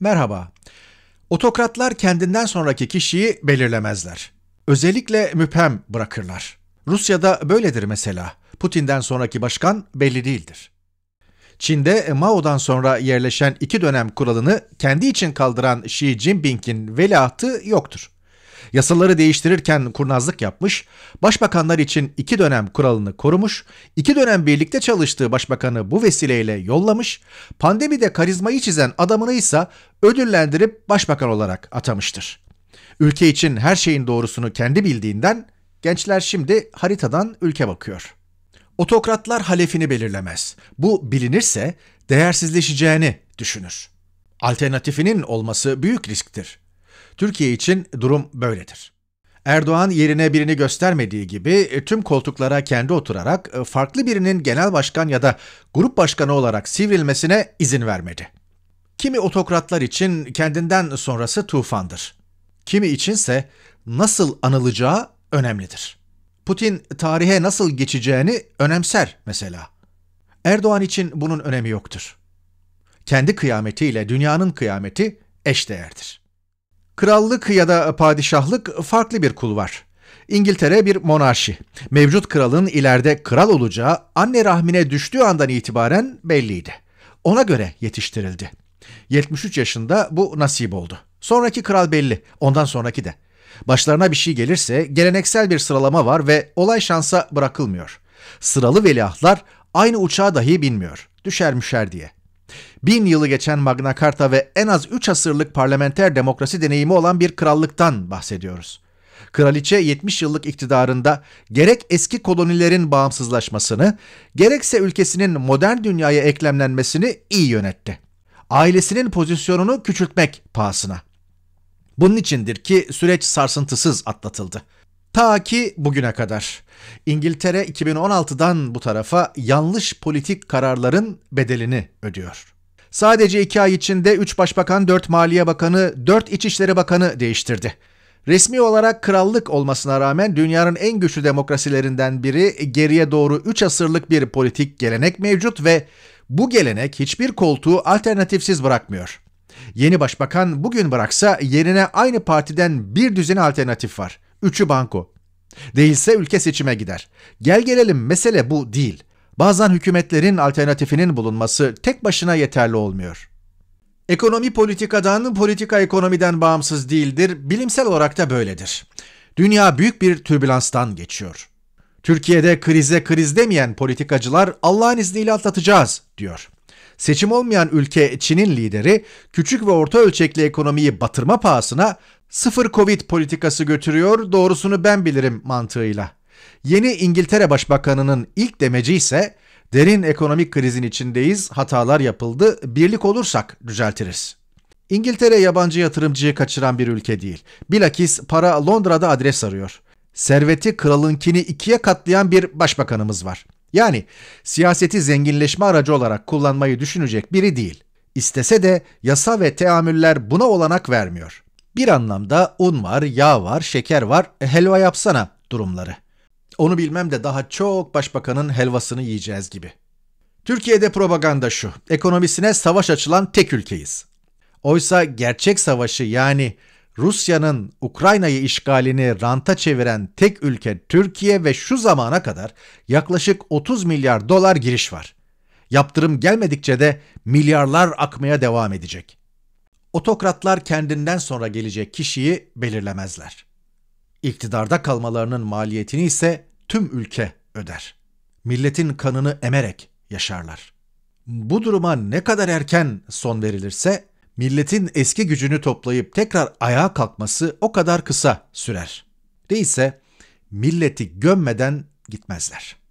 Merhaba. Otokratlar kendinden sonraki kişiyi belirlemezler. Özellikle müphem bırakırlar. Rusya'da böyledir mesela. Putin'den sonraki başkan belli değildir. Çin'de Mao'dan sonra yerleşen iki dönem kuralını kendi için kaldıran Xi Jinping'in veliahtı yoktur. Yasaları değiştirirken kurnazlık yapmış, başbakanlar için iki dönem kuralını korumuş, iki dönem birlikte çalıştığı başbakanı bu vesileyle yollamış, pandemide karizmayı çizen adamını ise ödüllendirip başbakan olarak atamıştır. Ülke için her şeyin doğrusunu kendi bildiğinden gençler şimdi haritadan ülke bakıyor. Otokratlar halefini belirlemez. Bu bilinirse değersizleşeceğini düşünür. Alternatifinin olması büyük risktir. Türkiye için durum böyledir. Erdoğan yerine birini göstermediği gibi e, tüm koltuklara kendi oturarak e, farklı birinin genel başkan ya da grup başkanı olarak sivrilmesine izin vermedi. Kimi otokratlar için kendinden sonrası tufandır. Kimi içinse nasıl anılacağı önemlidir. Putin tarihe nasıl geçeceğini önemser mesela. Erdoğan için bunun önemi yoktur. Kendi kıyametiyle dünyanın kıyameti eşdeğerdir. Krallık ya da padişahlık farklı bir kul var. İngiltere bir monarşi. Mevcut kralın ileride kral olacağı anne rahmine düştüğü andan itibaren belliydi. Ona göre yetiştirildi. 73 yaşında bu nasip oldu. Sonraki kral belli, ondan sonraki de. Başlarına bir şey gelirse geleneksel bir sıralama var ve olay şansa bırakılmıyor. Sıralı veliahtlar aynı uçağa dahi binmiyor. Düşer müşer diye. Bin yılı geçen Magna Carta ve en az üç asırlık parlamenter demokrasi deneyimi olan bir krallıktan bahsediyoruz. Kraliçe 70 yıllık iktidarında gerek eski kolonilerin bağımsızlaşmasını, gerekse ülkesinin modern dünyaya eklemlenmesini iyi yönetti. Ailesinin pozisyonunu küçültmek pahasına. Bunun içindir ki süreç sarsıntısız atlatıldı. Ta ki bugüne kadar. İngiltere 2016'dan bu tarafa yanlış politik kararların bedelini ödüyor. Sadece iki ay içinde 3 başbakan, 4 maliye bakanı, 4 içişleri Bakanı değiştirdi. Resmi olarak krallık olmasına rağmen dünyanın en güçlü demokrasilerinden biri geriye doğru 3 asırlık bir politik gelenek mevcut ve bu gelenek hiçbir koltuğu alternatifsiz bırakmıyor. Yeni başbakan bugün bıraksa yerine aynı partiden bir düzine alternatif var. Üçü banko. Değilse ülke seçime gider. Gel gelelim mesele bu değil. Bazen hükümetlerin alternatifinin bulunması tek başına yeterli olmuyor. Ekonomi politikadan, politika ekonomiden bağımsız değildir. Bilimsel olarak da böyledir. Dünya büyük bir türbülanstan geçiyor. Türkiye'de krize kriz demeyen politikacılar Allah'ın izniyle atlatacağız diyor. Seçim olmayan ülke Çin'in lideri küçük ve orta ölçekli ekonomiyi batırma pahasına sıfır Covid politikası götürüyor doğrusunu ben bilirim mantığıyla. Yeni İngiltere Başbakanı'nın ilk demeci ise derin ekonomik krizin içindeyiz, hatalar yapıldı, birlik olursak düzeltiriz. İngiltere yabancı yatırımcıyı kaçıran bir ülke değil. Bilakis para Londra'da adres arıyor. Serveti kralınkini ikiye katlayan bir başbakanımız var. Yani siyaseti zenginleşme aracı olarak kullanmayı düşünecek biri değil. İstese de yasa ve teamüller buna olanak vermiyor. Bir anlamda un var, yağ var, şeker var, e, helva yapsana durumları. Onu bilmem de daha çok başbakanın helvasını yiyeceğiz gibi. Türkiye'de propaganda şu, ekonomisine savaş açılan tek ülkeyiz. Oysa gerçek savaşı yani Rusya'nın Ukrayna'yı işgalini ranta çeviren tek ülke Türkiye ve şu zamana kadar yaklaşık 30 milyar dolar giriş var. Yaptırım gelmedikçe de milyarlar akmaya devam edecek. Otokratlar kendinden sonra gelecek kişiyi belirlemezler. İktidarda kalmalarının maliyetini ise tüm ülke öder. Milletin kanını emerek yaşarlar. Bu duruma ne kadar erken son verilirse milletin eski gücünü toplayıp tekrar ayağa kalkması o kadar kısa sürer. Değilse milleti gömmeden gitmezler.''